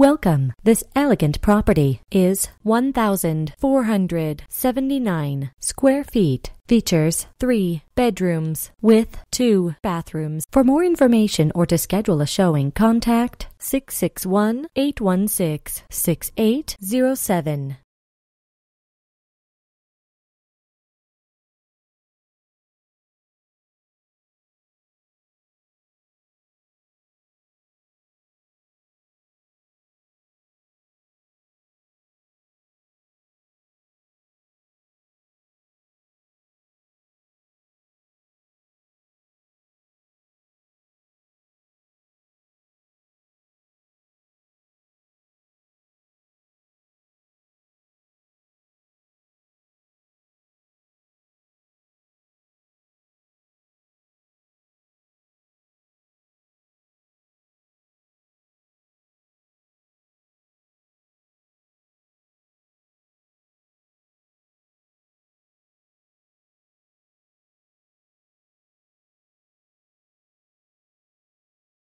Welcome. This elegant property is 1,479 square feet. Features 3 bedrooms with 2 bathrooms. For more information or to schedule a showing, contact 661 816 6807.